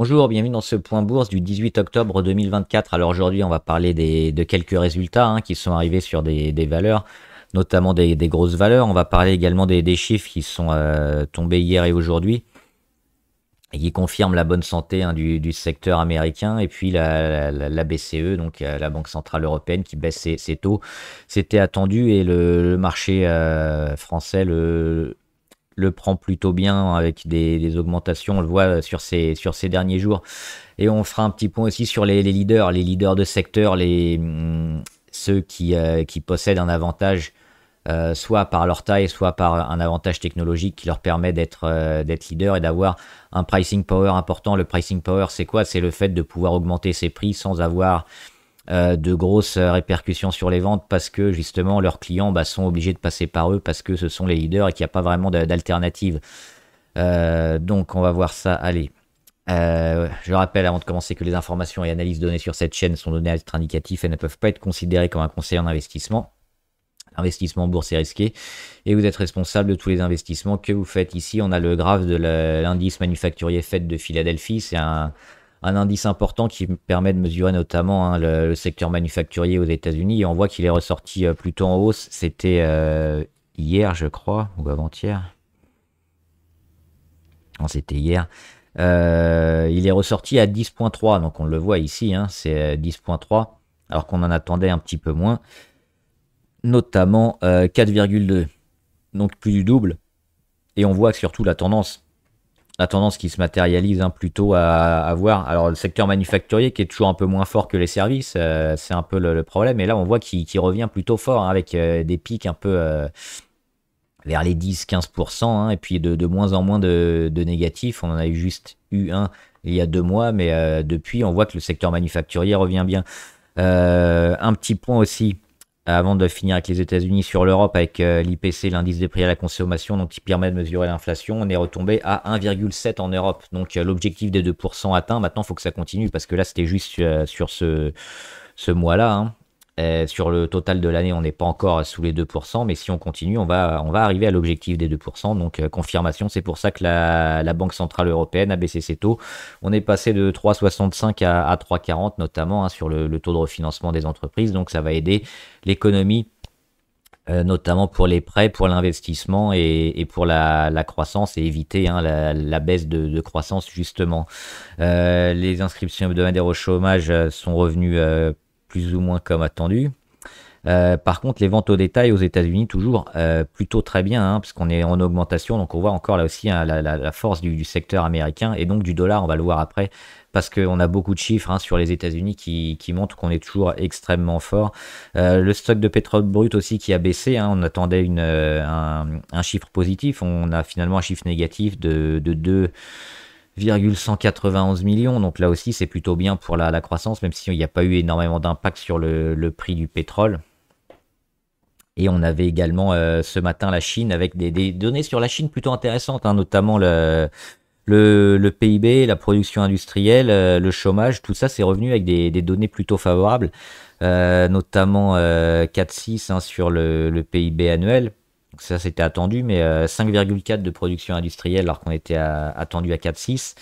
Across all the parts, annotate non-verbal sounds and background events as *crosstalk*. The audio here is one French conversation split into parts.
Bonjour, bienvenue dans ce point bourse du 18 octobre 2024. Alors aujourd'hui, on va parler de quelques résultats hein, qui sont arrivés sur des, valeurs, notamment des, grosses valeurs. On va parler également des, chiffres qui sont euh, tombés hier et aujourd'hui et qui confirment la bonne santé hein, du, secteur américain. Et puis la, BCE, donc euh, la Banque Centrale Européenne, qui baisse ses, taux. C'était attendu et le, marché euh, français le, le prend plutôt bien avec des, augmentations, on le voit euh, sur ces, sur ces derniers jours. Et on fera un petit point aussi sur les, leaders, les leaders de secteur, les, mm, ceux qui, euh, qui possèdent un avantage euh, soit par leur taille, soit par un avantage technologique qui leur permet d'être d'être leader et d'avoir un pricing power important. Le pricing power, c'est quoi C'est le fait de pouvoir augmenter ses prix sans avoir euh, de grosses euh, répercussions sur les ventes parce que justement leurs clients bah, sont obligés de passer par eux parce que ce sont les leaders et qu'il n'y a pas vraiment d'alternative. Euh, donc on va voir ça. Allez. je rappelle avant de commencer que les informations et analyses données sur cette chaîne sont données à titre indicatif et ne peuvent pas être considérées comme un conseil en investissement. investissement en bourse est risqué et vous êtes responsable de tous les investissements que vous faites ici. On a le graphe de l'indice manufacturier FED de Philadelphie. C'est un, un indice important qui permet de mesurer notamment hein, le, secteur manufacturier aux États-Unis. On voit qu'il est ressorti euh, plutôt en hausse. C'était euh, hier, je crois, ou avant-hier. c'était hier. Euh, il est ressorti à 10.3, donc on le voit ici, hein, c'est 10.3, alors qu'on en attendait un petit peu moins, notamment 4,2, donc plus du double. Et on voit surtout la tendance la tendance qui se matérialise un hein, plutôt à, à, voir. Alors, le secteur manufacturier qui est toujours un peu moins fort que les services, euh, c'est un peu le, problème. Et là, on voit qu'il revient plutôt fort hein, avec euh, des pics un peu euh, vers les 10-15%, hein, et puis de, moins en moins de, de, négatifs. On en a eu juste eu un il y a deux mois, mais depuis, on voit que le secteur manufacturier revient bien. un petit point aussi avant de finir avec les États-Unis sur l'Europe avec euh, l'IPC, l'indice des prix à la consommation, donc qui permet de mesurer l'inflation, on est retombé à 1,7 en Europe. Donc euh, l'objectif des 2% atteint, maintenant il faut que ça continue parce que là c'était juste euh, sur, ce, ce mois-là. Hein. Euh, sur le total de l'année, on n'est pas encore sous les 2%, mais si on continue, on va, on va arriver à l'objectif des 2%. Donc, euh, confirmation, c'est pour ça que la, Banque Centrale Européenne a baissé ses taux. On est passé de 3,65 à, 3,40, notamment hein, sur le, taux de refinancement des entreprises. Donc, ça va aider l'économie euh, notamment pour les prêts, pour l'investissement et, pour la, croissance et éviter hein, la, baisse de, croissance justement. les inscriptions hebdomadaires au chômage sont revenues plus ou moins comme attendu. Euh, par contre, les ventes au détail aux États-Unis, toujours euh, plutôt très bien, hein, parce qu'on est en augmentation. Donc, on voit encore là aussi hein, la, force du, secteur américain et donc du dollar. On va le voir après, parce qu'on a beaucoup de chiffres hein, sur les États-Unis qui, montrent qu'on est toujours extrêmement fort. Euh, le stock de pétrole brut aussi qui a baissé. Hein. on attendait un, chiffre positif. On a finalement un chiffre négatif de, de 2. 191 millions. Donc là aussi, c'est plutôt bien pour la, croissance, même s'il n'y a pas eu énormément d'impact sur le, prix du pétrole. Et on avait également euh, ce matin la Chine avec des, données sur la Chine plutôt intéressantes, hein, notamment le, le, PIB, la production industrielle, euh, le chômage, tout ça c'est revenu avec des, données plutôt favorables, euh, notamment 4,6 6 hein, sur le PIB annuel donc ça, c'était attendu, mais 5,4 euh, de production industrielle alors qu'on était attendu à 4,6.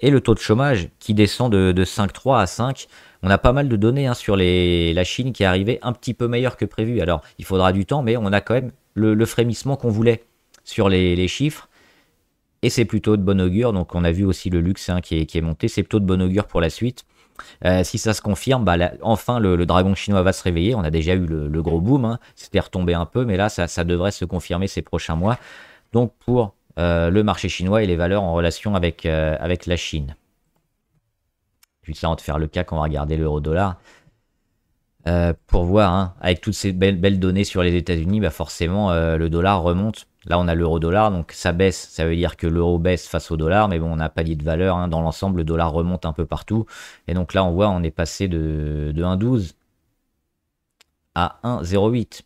Et le taux de chômage qui descend de, 5,3 à 5. On a pas mal de données hein, sur les, la Chine qui est arrivée un petit peu meilleure que prévu. Alors, il faudra du temps, mais on a quand même le, frémissement qu'on voulait sur les, chiffres. Et c'est plutôt de bon augure. Donc, on a vu aussi le luxe hein, qui, est, qui, est, monté. C'est plutôt de bon augure pour la suite. Euh, si ça se confirme, bah, enfin le, dragon chinois va se réveiller. On a déjà eu le, gros boom, hein. c'était retombé un peu, mais là ça, devrait se confirmer ces prochains mois. Donc pour euh, le marché chinois et les valeurs en relation avec, euh, avec la Chine. Juste là, on va te faire le cas quand on va regarder l'euro-dollar. pour voir, hein, avec toutes ces belles, belles données sur les États-Unis, bah forcément, le dollar remonte Là, on a l'euro-dollar, donc ça baisse. Ça veut dire que l'euro baisse face au dollar, mais bon, on n'a pas dit de valeur. Hein. Dans l'ensemble, le dollar remonte un peu partout. Et donc là, on voit, on est passé de, 1,12 à 1,08.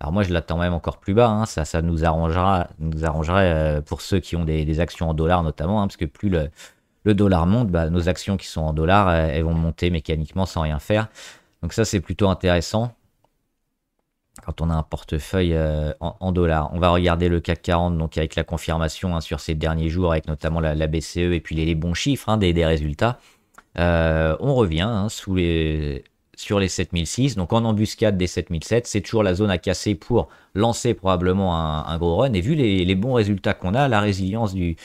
Alors moi, je l'attends même encore plus bas. Hein. Ça, ça nous arrangera, nous arrangerait euh, pour ceux qui ont des, actions en dollars notamment, hein, parce que plus le, dollar monte, bah, nos actions qui sont en dollars, euh, elles vont monter mécaniquement sans rien faire. Donc ça, c'est plutôt intéressant quand on a un portefeuille euh, en, dollars. On va regarder le CAC 40, donc avec la confirmation hein, sur ces derniers jours, avec notamment la, BCE et puis les, bons chiffres hein, des, résultats. Euh, on revient hein, sur les 7006, donc en embuscade des 7007, c'est toujours la zone à casser pour lancer probablement un, gros run. Et vu les, bons résultats qu'on a, la résilience du,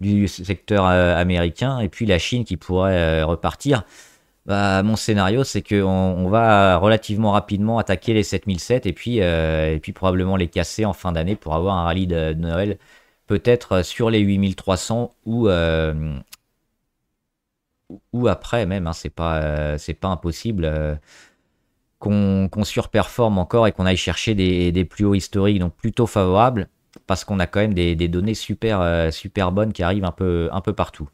du secteur euh, américain et puis la Chine qui pourrait repartir. Bah, mon scénario, c'est qu'on va relativement rapidement attaquer les 7007 et puis, euh, et puis probablement les casser en fin d'année pour avoir un rallye de, Noël peut-être sur les 8300 euh, ou, ou après même. Hein. c'est pas, euh, pas impossible qu'on surperforme encore et qu'on aille chercher des, plus hauts historiques, donc plutôt favorables parce qu'on a quand même des, données super, super bonnes qui arrivent un peu, un peu partout.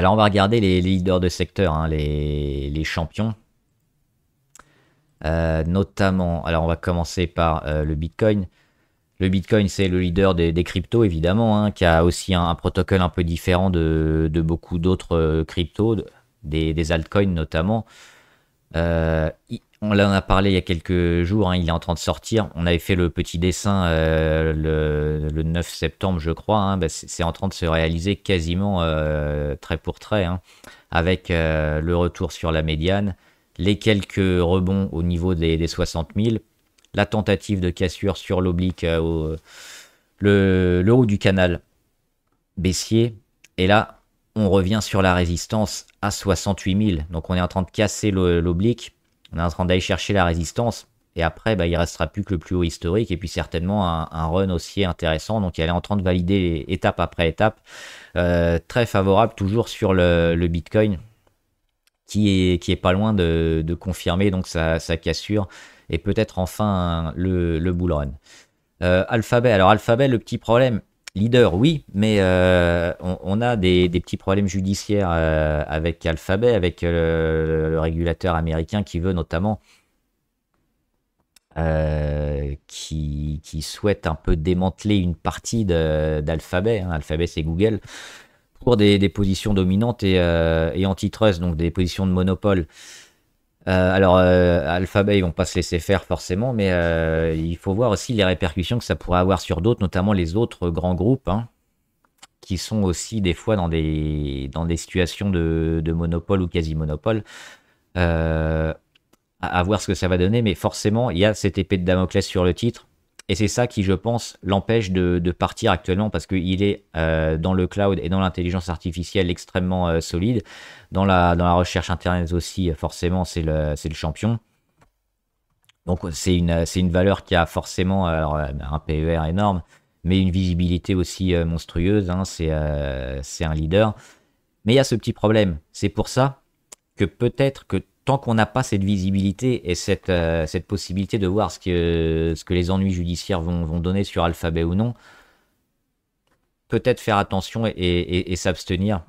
Alors on va regarder les, leaders de secteur, hein, les, champions. Euh, notamment, alors on va commencer par euh, le Bitcoin. Le Bitcoin, c'est le leader des, cryptos, évidemment, hein, qui a aussi un, protocole un peu différent de, beaucoup d'autres euh, cryptos, des, altcoins notamment. On en a parlé il y a quelques jours, hein, il est en train de sortir. On avait fait le petit dessin euh, le, 9 septembre, je crois. Hein. Ben, c'est en train de se réaliser quasiment euh, trait pour trait, hein, avec euh, le retour sur la médiane, les quelques rebonds au niveau des, 60 000, la tentative de cassure sur l'oblique, au le haut du canal baissier. Et là, on revient sur la résistance à 68 000. Donc on est en train de casser l'oblique on est en train d'aller chercher la résistance. Et après, bah, il restera plus que le plus haut historique et puis certainement un, run aussi intéressant. Donc, elle est en train de valider étape après étape. Euh, très favorable toujours sur le, Bitcoin qui est, qui est pas loin de, confirmer donc sa, cassure et peut-être enfin le, bull run. Euh, Alphabet, alors Alphabet, le petit problème, Leader, oui, mais euh, on, a des, petits problèmes judiciaires euh, avec Alphabet, avec euh, le, régulateur américain qui veut notamment, qui, souhaite un peu démanteler une partie d'Alphabet. Hein. Alphabet, c'est Google, pour des, positions dominantes et, et antitrust, donc des positions de monopole. Euh, alors, euh, Alphabet, ils vont pas se laisser faire forcément, mais euh, il faut voir aussi les répercussions que ça pourrait avoir sur d'autres, notamment les autres grands groupes, hein, qui sont aussi des fois dans des, dans des situations de, monopole ou quasi-monopole. À, à, voir ce que ça va donner, mais forcément, il y a cette épée de Damoclès sur le titre. Et c'est ça qui, je pense, l'empêche de, partir actuellement parce qu'il est euh, dans le cloud et dans l'intelligence artificielle extrêmement euh, solide. Dans la, dans la recherche Internet aussi, forcément, c'est le, le, champion. Donc c'est une, une valeur qui a forcément euh, un PER énorme, mais une visibilité aussi monstrueuse. Hein. c'est un leader. Mais il y a ce petit problème. C'est pour ça que peut-être que tant qu'on n'a pas cette visibilité et cette, euh, cette possibilité de voir ce que, ce que les ennuis judiciaires vont, vont donner sur Alphabet ou non, peut-être faire attention et, s'abstenir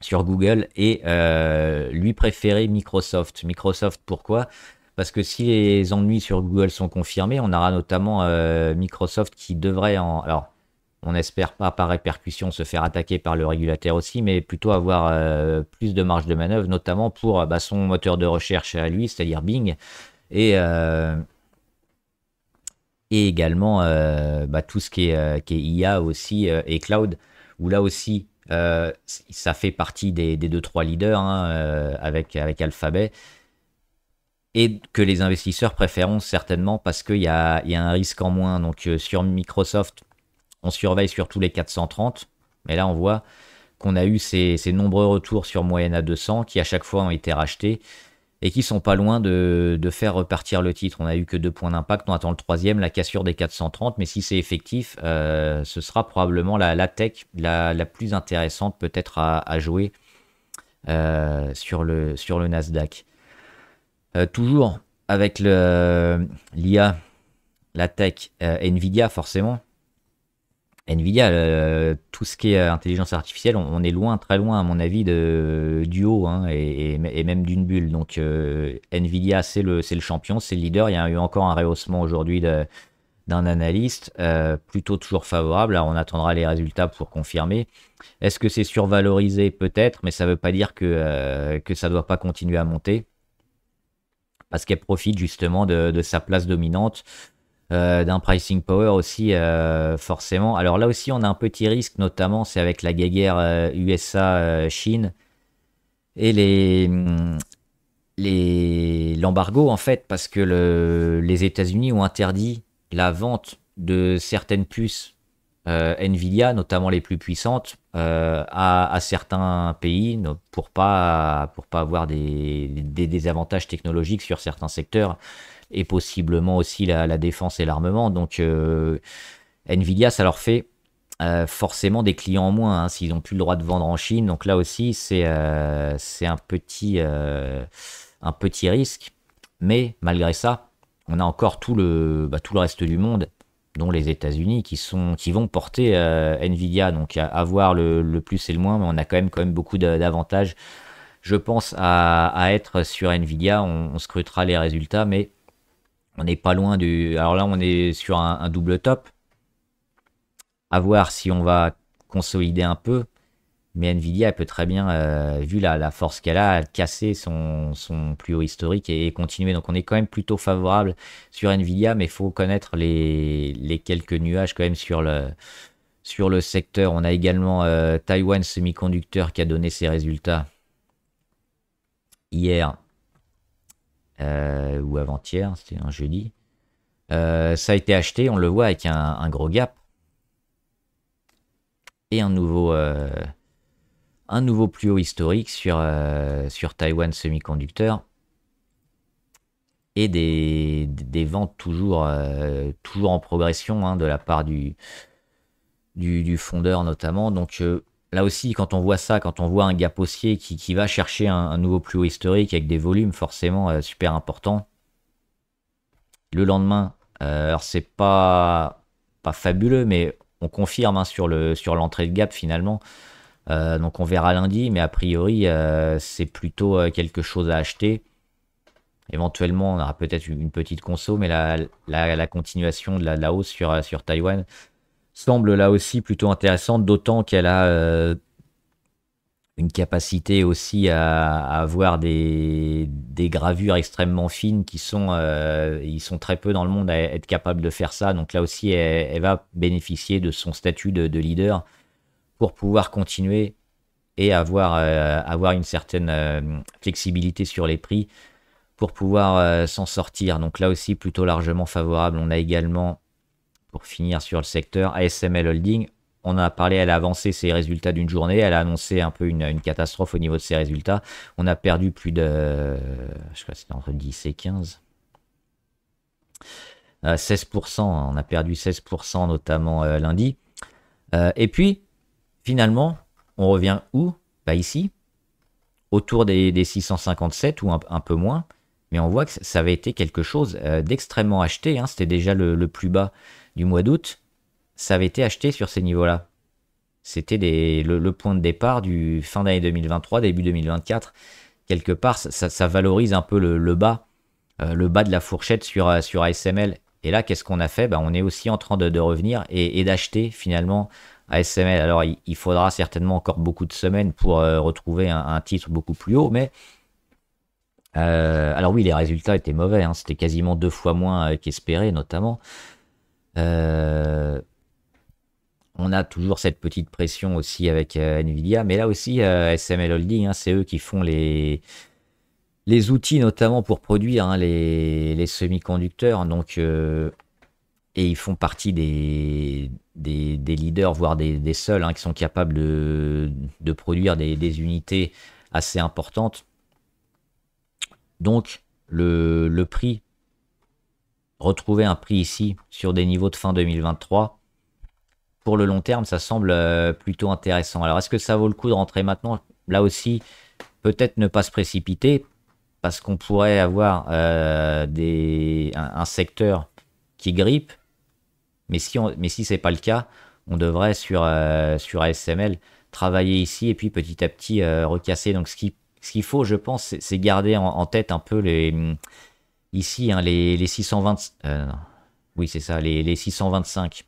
sur Google et euh, lui préférer Microsoft. Microsoft, pourquoi Parce que si les ennuis sur Google sont confirmés, on aura notamment euh, Microsoft qui devrait en... Alors, on n'espère pas par répercussion se faire attaquer par le régulateur aussi, mais plutôt avoir euh, plus de marge de manœuvre, notamment pour euh, bah, son moteur de recherche à lui, c'est-à-dire Bing, et, euh, également bah, tout ce qui est, IA aussi et cloud, où là aussi ça fait partie des, deux trois leaders hein, avec, avec Alphabet et que les investisseurs préfèrent certainement parce qu'il y, a, un risque en moins. Donc sur Microsoft, on surveille sur tous les 430. Mais là, on voit qu'on a eu ces, nombreux retours sur moyenne à 200 qui à chaque fois ont été rachetés et qui sont pas loin de, faire repartir le titre. On a eu que deux points d'impact. On attend le troisième, la cassure des 430. Mais si c'est effectif, euh, ce sera probablement la, tech la, plus intéressante peut-être à, jouer euh, sur, le, sur le Nasdaq. Euh, toujours avec l'IA, la tech, Nvidia forcément Nvidia, tout ce qui est euh, intelligence artificielle, on, est loin, très loin, à mon avis, de, du haut hein, et, même d'une bulle. Donc, euh, Nvidia, c'est le, champion, c'est le leader. Il y a eu encore un rehaussement aujourd'hui d'un analyste, euh, plutôt toujours favorable. Alors, on attendra les résultats pour confirmer. Est-ce que c'est survalorisé Peut-être, mais ça ne veut pas dire que, ça ne doit pas continuer à monter. Parce qu'elle profite justement de sa place dominante euh, d'un pricing power aussi, euh, forcément. Alors là aussi, on a un petit risque, notamment, c'est avec la guerre USA-Chine euh, et mm, les l'embargo, en fait, parce que les États-Unis ont interdit la vente de certaines puces Nvidia, notamment les plus puissantes, à, certains pays pour pas, pour pas avoir des, des désavantages technologiques sur certains secteurs et possiblement aussi la, défense et l'armement. Donc euh, Nvidia, ça leur fait euh, forcément des clients en moins hein, s'ils n'ont plus le droit de vendre en Chine. Donc là aussi, c'est euh, c'est un, petit, un petit risque. Mais malgré ça, on a encore tout le, bah, tout le reste du monde dont les États-Unis, qui, sont, qui vont porter Nvidia. Donc avoir le, le, plus et le moins, mais on a quand même, quand même beaucoup d'avantages. Je pense à, être sur Nvidia, on scrutera les résultats, mais on n'est pas loin du... Alors là, on est sur un, double top. À voir si on va consolider un peu. Mais Nvidia, elle peut très bien, euh, vu la, force qu'elle a, casser son, plus haut historique et, continuer. Donc on est quand même plutôt favorable sur Nvidia, mais il faut connaître les, quelques nuages quand même sur le, sur le secteur. On a également euh, Taiwan Taiwan Semiconductor qui a donné ses résultats hier. Euh, ou avant-hier, c'était un jeudi. Euh, ça a été acheté, on le voit, avec un, gros gap. Et un nouveau, euh, un nouveau plus haut historique sur, sur Taiwan Semiconductor. Et des, des ventes toujours, toujours en progression hein, de la part du, du, du fondeur notamment. Donc Là aussi, quand on voit ça, quand on voit un gap haussier qui, va chercher un, nouveau plus haut historique avec des volumes forcément euh, super importants, le lendemain, euh, alors c'est pas, pas fabuleux, mais on confirme hein, sur l'entrée le, sur de gap finalement. Euh, donc on verra lundi, mais a priori, c'est plutôt quelque chose à acheter. Éventuellement, on aura peut-être une petite conso, mais la, la, continuation de la, hausse sur, sur Taïwan, semble là aussi plutôt intéressante, d'autant qu'elle a euh, une capacité aussi à, avoir des, gravures extrêmement fines qui sont, euh, ils sont très peu dans le monde à être capables de faire ça. Donc là aussi, elle, va bénéficier de son statut de, leader pour pouvoir continuer et avoir, euh, avoir une certaine flexibilité sur les prix pour pouvoir s'en sortir. Donc là aussi, plutôt largement favorable. On a également pour finir sur le secteur, ASML Holding, on a parlé, elle a avancé ses résultats d'une journée, elle a annoncé un peu une, catastrophe au niveau de ses résultats. On a perdu plus de, je crois c'est entre 10 et 15. 16%, euh, on a perdu 16% notamment euh, lundi. Euh, et puis, finalement, on revient où bah ici, autour des, 657 ou un, peu moins. Mais on voit que ça avait été quelque chose d'extrêmement acheté, hein. c'était déjà le plus bas du mois d'août, ça avait été acheté sur ces niveaux-là. C'était le, point de départ du fin d'année 2023, début 2024. Quelque part, ça, valorise un peu le, bas, euh, le bas de la fourchette sur, euh, ASML. Et là, qu'est-ce qu'on a fait bah, On est aussi en train de, revenir et, d'acheter finalement ASML. Alors, il, faudra certainement encore beaucoup de semaines pour euh, retrouver un, titre beaucoup plus haut, mais alors oui, les résultats étaient mauvais, hein. c'était quasiment deux fois moins qu'espéré notamment. Euh, on a toujours cette petite pression aussi avec euh, Nvidia, mais là aussi, euh, SML Holding, hein, c'est eux qui font les, les outils notamment pour produire hein, les, les semi-conducteurs. Donc, et ils font partie des, des, leaders, voire des, seuls hein, qui sont capables de, produire des, unités assez importantes. Donc, le, le prix retrouver un prix ici sur des niveaux de fin 2023, pour le long terme, ça semble euh, plutôt intéressant. Alors, est-ce que ça vaut le coup de rentrer maintenant Là aussi, peut-être ne pas se précipiter, parce qu'on pourrait avoir euh, des, un, secteur qui grippe, mais si, si ce n'est pas le cas, on devrait sur, euh, sur ASML travailler ici et puis petit à petit recasser. Donc, ce qu'il faut, je pense, c'est garder en, tête un peu les Ici, hein, les, 620... Euh, oui, c'est ça, les, 625.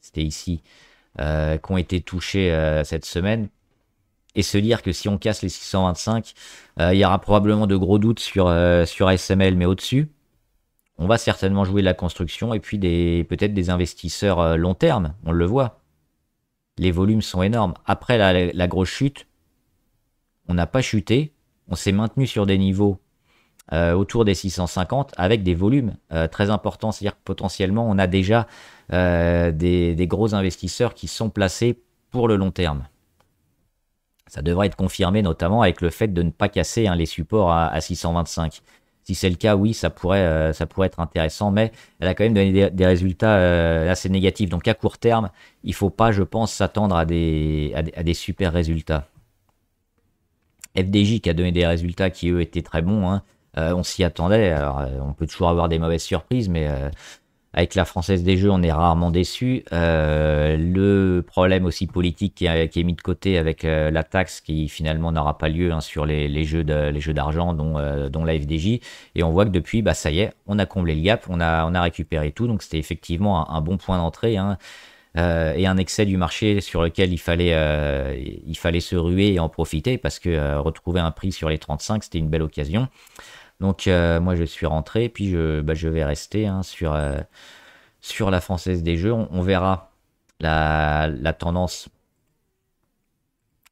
C'était ici. Euh, qui ont été touchés euh, cette semaine. Et se dire que si on casse les 625, il y aura probablement de gros doutes sur, sur SML, mais au-dessus. On va certainement jouer de la construction et puis peut-être des investisseurs long terme, on le voit. Les volumes sont énormes. Après la grosse chute, on n'a pas chuté, on s'est maintenu sur des niveaux euh, autour des 650 avec des volumes euh, très importants. C'est-à-dire que potentiellement, on a déjà euh, des, gros investisseurs qui sont placés pour le long terme. Ça devrait être confirmé notamment avec le fait de ne pas casser hein, les supports à, 625. Si c'est le cas, oui, ça pourrait, être intéressant, mais elle a quand même donné des, résultats assez négatifs. Donc à court terme, il ne faut pas, je pense, s'attendre à des, à des super résultats. FDJ qui a donné des résultats qui, eux, étaient très bons. Hein. Euh, on s'y attendait. Euh, on peut toujours avoir des mauvaises surprises, mais euh, avec la française des jeux, on est rarement déçu. le problème aussi politique qui, est mis de côté avec la taxe qui finalement n'aura pas lieu hein, sur les, les jeux d'argent dont, la FDJ. Et on voit que depuis, bah, ça y est, on a comblé le gap, on a, récupéré tout. Donc c'était effectivement un, bon point d'entrée hein, et un excès du marché sur lequel il fallait, il fallait se ruer et en profiter parce que retrouver un prix sur les 35, c'était une belle occasion. Donc euh, moi je suis rentré, puis je, bah, je vais rester hein, sur, euh, sur la française des jeux. On, verra la, tendance.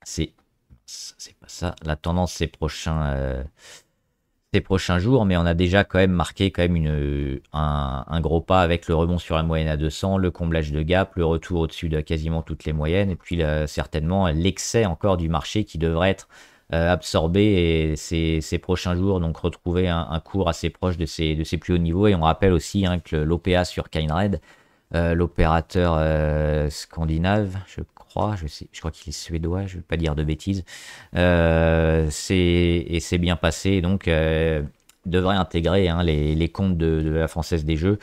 C'est c'est pas ça. La tendance ces prochains euh, ces prochains jours, mais on a déjà quand même marqué quand même une, un, gros pas avec le rebond sur la moyenne à 200, le comblage de gap, le retour au-dessus de quasiment toutes les moyennes, et puis certainement l'excès encore du marché qui devrait être euh, absorber ces, prochains jours, donc retrouver un, cours assez proche de ses, de plus hauts niveaux. Et on rappelle aussi hein, que l'OPA sur Kindred, euh, l'opérateur euh, scandinave, je crois, je, sais, je crois qu'il est suédois, je ne vais pas dire de bêtises, euh, et c'est bien passé, donc devrait intégrer hein, les, comptes de, la Française des Jeux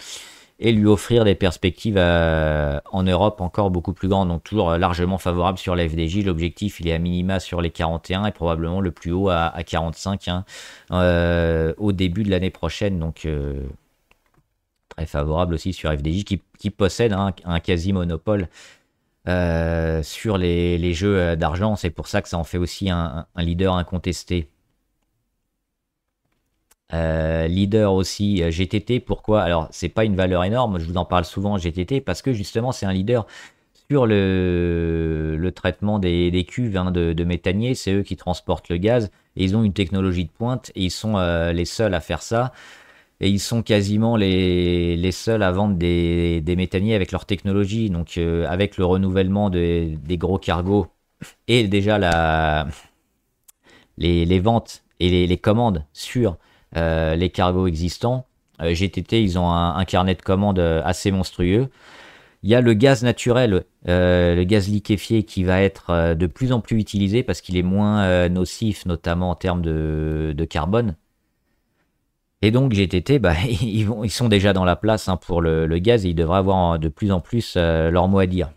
et lui offrir des perspectives euh, en Europe encore beaucoup plus grandes. Donc toujours euh, largement favorable sur la FDJ. L'objectif, il est à minima sur les 41 et probablement le plus haut à, 45 hein, euh, au début de l'année prochaine. Donc très favorable aussi sur FDJ qui, possède un, quasi-monopole. sur les, jeux d'argent, c'est pour ça que ça en fait aussi un leader incontesté. Euh, leader aussi euh, GTT, pourquoi Alors, c'est pas une valeur énorme, je vous en parle souvent GTT, parce que justement, c'est un leader sur le, traitement des, cuves hein, de, de C'est eux qui transportent le gaz et ils ont une technologie de pointe et ils sont euh, les seuls à faire ça. Et ils sont quasiment les, seuls à vendre des, des, méthaniers avec leur technologie. Donc, avec le renouvellement des gros cargos et déjà la, les, ventes et les, les commandes sur euh, les cargos existants. Euh, GTT, ils ont un, carnet de commandes euh, assez monstrueux. Il y a le gaz naturel, le gaz liquéfié qui va être de plus en plus utilisé parce qu'il est moins nocif, notamment en termes de, carbone. Et donc GTT, *laughs* bah, ils, vont, ils sont déjà dans la place hein, pour le, gaz et ils devraient avoir de plus en plus leur mot à dire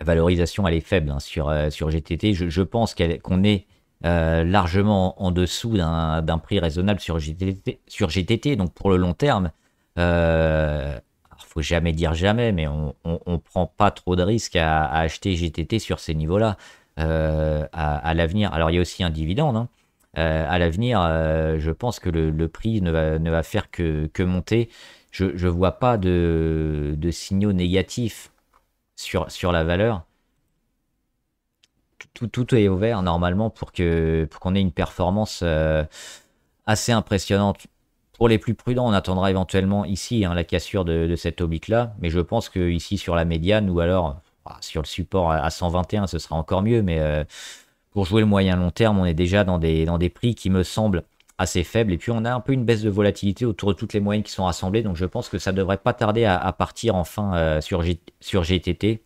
la valorisation elle est faible hein, sur, GTT. Je, pense qu'on est euh, largement en dessous d'un prix raisonnable sur GTT, sur GTT, donc pour le long terme. Euh, faut jamais dire jamais, mais on, on, prend pas trop de risques à, acheter GTT sur ces niveaux-là euh, à, l'avenir. Alors il y a aussi un dividende. Hein. Euh, à l'avenir, je pense que le, le prix ne va, ne va, faire que, que monter. Je ne vois pas de, de signaux négatifs sur, sur la valeur tout, est ouvert normalement pour que pour qu'on ait une performance euh, assez impressionnante. Pour les plus prudents, on attendra éventuellement ici hein, la cassure de, cette oblique là, mais je pense que ici sur la médiane ou alors ah, sur le support à 121, ce sera encore mieux, mais euh, pour jouer le moyen long terme, on est déjà dans des, dans des prix qui me semblent assez faibles. Et puis on a un peu une baisse de volatilité autour de toutes les moyennes qui sont rassemblées, donc je pense que ça devrait pas tarder à, partir enfin euh, sur, sur GTT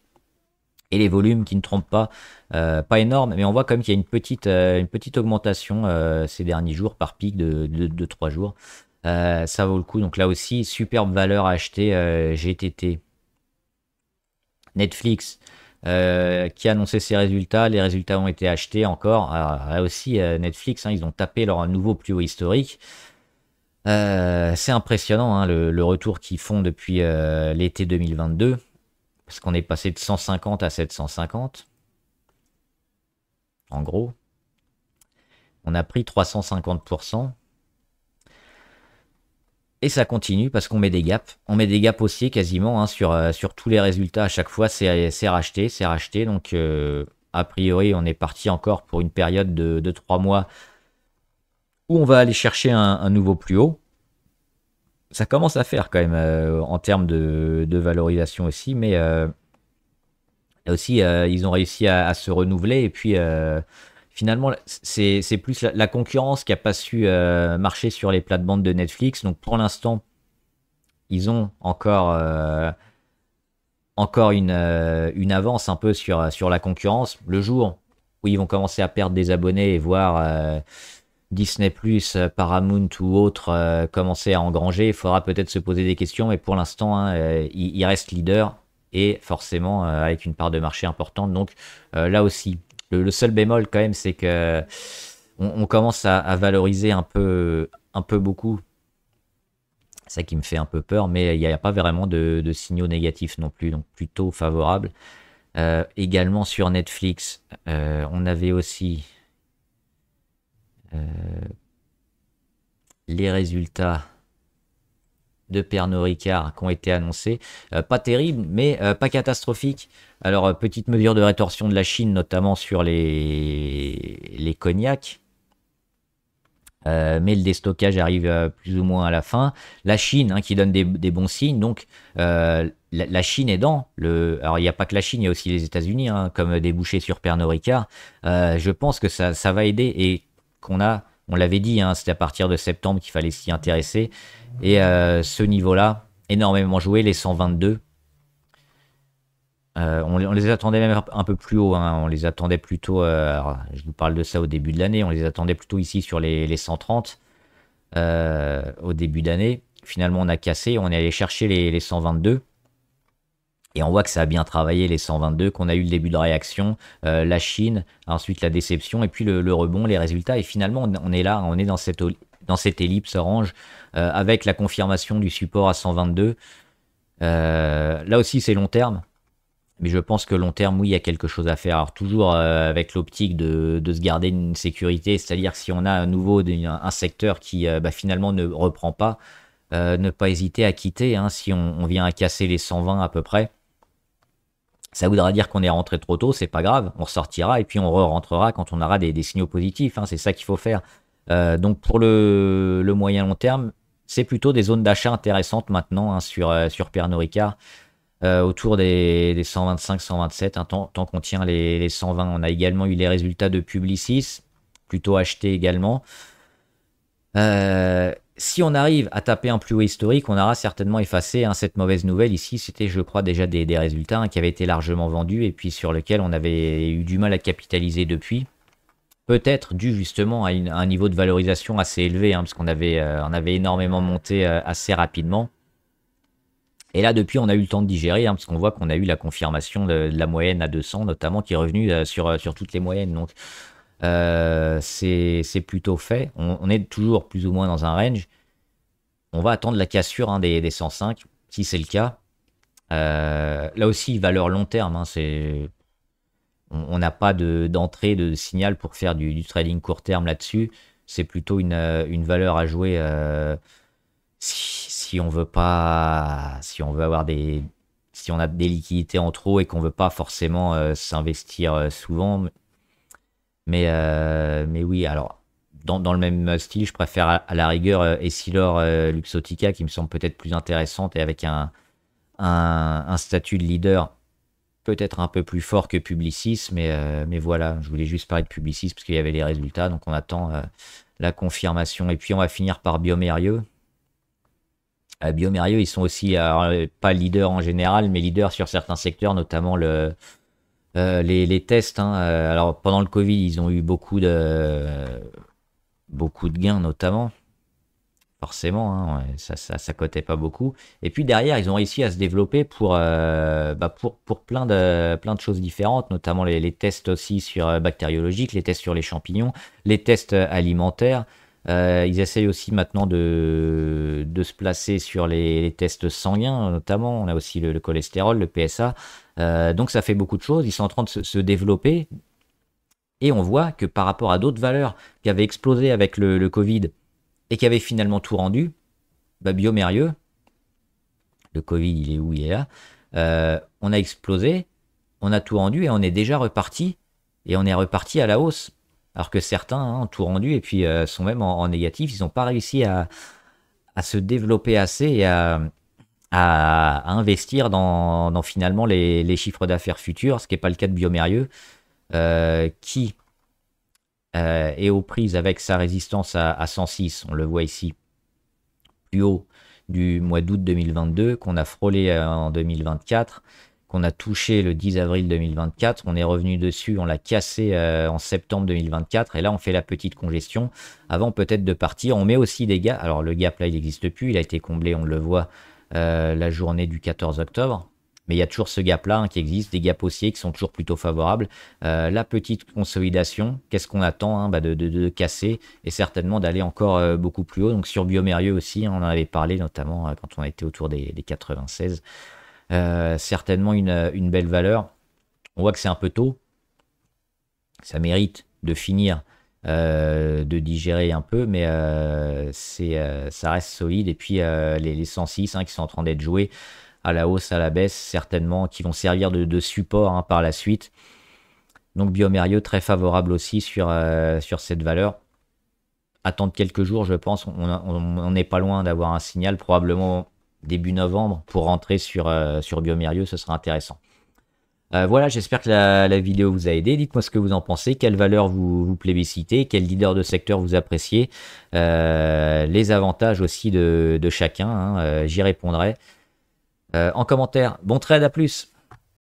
et les volumes qui ne trompent pas, euh, pas énorme, mais on voit quand même qu'il y a une petite, euh, une petite augmentation euh, ces derniers jours par pic de, 2 3 jours. ça vaut le coup. Donc là aussi, superbe valeur à acheter GTT. Netflix qui a annoncé ses résultats. Les résultats ont été achetés encore. là aussi, Netflix, hein, ils ont tapé leur nouveau plus haut historique. c'est impressionnant hein, le, le, retour qu'ils font depuis l'été 2022. Parce qu'on est passé de 150 à 750. En gros. On a pris 350%. Et ça continue parce qu'on met des gaps. On met des gaps haussiers quasiment hein, sur, euh, sur tous les résultats. À chaque fois, c'est racheté, c'est racheté. Donc, euh, a priori, on est parti encore pour une période de, 3 mois où on va aller chercher un nouveau plus haut ça commence à faire quand même euh, en termes de, valorisation aussi, mais euh, aussi euh, ils ont réussi à, se renouveler et puis finalement c'est plus la, concurrence qui n'a pas su marcher sur les plates-bandes de Netflix, donc pour l'instant ils ont encore encore une, une avance un peu sur, sur la concurrence. Le jour où ils vont commencer à perdre des abonnés et voir Disney+, euh, Paramount ou autres euh, commencer à engranger, il faudra peut-être se poser des questions, mais pour l'instant, hein, euh, il, reste leader et forcément avec une part de marché importante. Donc là aussi, le, seul bémol quand même, c'est que on, commence à, valoriser un peu, un peu beaucoup. Ça qui me fait un peu peur, mais il n'y a, pas vraiment de, de, signaux négatifs non plus, donc plutôt favorable. également sur Netflix, on avait aussi euh, les résultats de Pernod Ricard qui ont été annoncés. Euh, pas terrible, mais euh, pas catastrophique. Alors, petite mesure de rétorsion de la Chine, notamment sur les, cognacs. mais le déstockage arrive plus ou moins à la fin. La Chine hein, qui donne des, bons signes. Donc, la, Chine est dans. Alors, il n'y a pas que la Chine, il y a aussi les États-Unis, hein, comme débouchés sur Pernod Ricard. je pense que ça, ça va aider. Et qu'on a. On l'avait dit, hein, c'était à partir de septembre qu'il fallait s'y intéresser. Et euh, ce niveau-là, énormément joué, les 122. Euh, on, les attendait même un peu plus haut. Hein. On les attendait plutôt, euh, je vous parle de ça au début de l'année, on les attendait plutôt ici sur les, 130 au début d'année. Finalement, on a cassé, on est allé chercher les 122. Et on voit que ça a bien travaillé les 122, qu'on a eu le début de réaction, euh, la Chine, ensuite la déception, et puis le, rebond, les résultats. Et finalement, on est là, on est dans cette, ellipse orange, euh, avec la confirmation du support à 122. Euh, là aussi, c'est long terme. Mais je pense que long terme, oui, il y a quelque chose à faire. Alors toujours avec l'optique de, se garder une sécurité, c'est-à-dire si on a à nouveau un, secteur qui bah, finalement ne reprend pas, ne pas hésiter à quitter hein, si on, vient à casser les 120 à peu près. Ça voudra dire qu'on est rentré trop tôt, c'est pas grave, on sortira et puis on re rentrera quand on aura des, signaux positifs. Hein, c'est ça qu'il faut faire. Euh, donc pour le, moyen long terme, c'est plutôt des zones d'achat intéressantes maintenant hein, sur, euh, sur Pernod Ricard. Euh, autour des, 125-127, hein, tant, qu'on tient les, 120. On a également eu les résultats de Publicis, plutôt acheté également si on arrive à taper un plus haut historique, on aura certainement effacé hein, cette mauvaise nouvelle. Ici, c'était, je crois, déjà des, résultats hein, qui avaient été largement vendus et puis sur lesquels on avait eu du mal à capitaliser depuis. Peut-être dû justement à, un niveau de valorisation assez élevé, hein, parce qu'on avait, euh, avait énormément monté euh, assez rapidement. Et là, depuis, on a eu le temps de digérer, parce qu'on voit qu'on a eu la confirmation de, la moyenne à 200, notamment, qui est revenue euh, sur, sur toutes les moyennes. Donc, euh, c'est plutôt fait. On, est toujours plus ou moins dans un range. On va attendre la cassure hein, des, 105, si c'est le cas. Euh, là aussi, valeur long terme. Hein, on n'a pas d'entrée de, signal pour faire du, trading court terme là-dessus. C'est plutôt une, euh, valeur à jouer si, on veut pas, si on veut avoir des, si on a des liquidités en trop et qu'on veut pas forcément s'investir souvent. Mais, euh, mais oui, alors, dans, le même style, je préfère à, la rigueur euh, Essilor euh, Luxotica, qui me semble peut-être plus intéressante et avec un, un, statut de leader peut-être un peu plus fort que Publicis, mais, voilà, je voulais juste parler de Publicis parce qu'il y avait les résultats, donc on attend la confirmation. Et puis on va finir par Biomérieux. à Biomérieux, ils sont aussi, pas leader en général, mais leader sur certains secteurs, notamment le, euh, les, tests. Hein, euh, alors pendant le Covid, ils ont eu beaucoup de, beaucoup de gains notamment. Forcément, hein, ça, ça, ça, cotait pas beaucoup. Et puis derrière, ils ont réussi à se développer pour, euh, bah pour, pour plein, de, plein de choses différentes, notamment les, tests aussi sur bactériologiques, les tests sur les champignons, les tests alimentaires. ils essayent aussi maintenant de, de se placer sur les, les, tests sanguins, notamment. On a aussi le, le cholestérol, le PSA. Euh, donc ça fait beaucoup de choses, ils sont en train de se, développer. Et on voit que par rapport à d'autres valeurs qui avaient explosé avec le, Covid et qui avaient finalement tout rendu, bah, biomérieux, le Covid il est où, il est là, euh, on a explosé, on a tout rendu et on est déjà reparti, et on est reparti à la hausse. Alors que certains hein, ont tout rendu et puis euh, sont même en, négatif, ils n'ont pas réussi à, à se développer assez et à, à, investir dans, finalement les, chiffres d'affaires futurs, ce qui n'est pas le cas de Biomérieux, euh, qui euh, est aux prises avec sa résistance à, 106, on le voit ici, plus haut du mois d'août 2022, qu'on a frôlé euh, en 2024, qu'on a touché le 10 avril 2024, on est revenu dessus, on l'a cassé en septembre 2024, et là on fait la petite congestion avant peut-être de partir. On met aussi des gaps, alors le gap là il n'existe plus, il a été comblé, on le voit euh, la journée du 14 octobre. Mais il y a toujours ce gap-là hein, qui existe, des gaps haussiers qui sont toujours plutôt favorables. Euh, la petite consolidation, qu'est-ce qu'on attend hein, bah, de, de, casser et certainement d'aller encore euh, beaucoup plus haut. Donc sur Biomérieux aussi, hein, on en avait parlé notamment quand on était autour des, 96. certainement une, une, belle valeur. On voit que c'est un peu tôt. Ça mérite de finir euh, de digérer un peu, mais euh, c'est, euh, ça reste solide. Et puis les, 106 hein, qui sont en train d'être joués à la hausse, à la baisse, certainement, qui vont servir de, support hein, par la suite. Donc Biomérieux très favorable aussi sur, sur cette valeur. Attendre quelques jours, je pense, on n'est pas loin d'avoir un signal, probablement début novembre, pour rentrer sur, sur Biomérieux, ce sera intéressant. Euh, voilà, j'espère que la, vidéo vous a aidé. Dites-moi ce que vous en pensez, quelle valeur vous, vous plébiscitez, quel leader de secteur vous appréciez, euh, les avantages aussi de, chacun. Hein. Euh, j'y répondrai. en commentaire, bon trade, à plus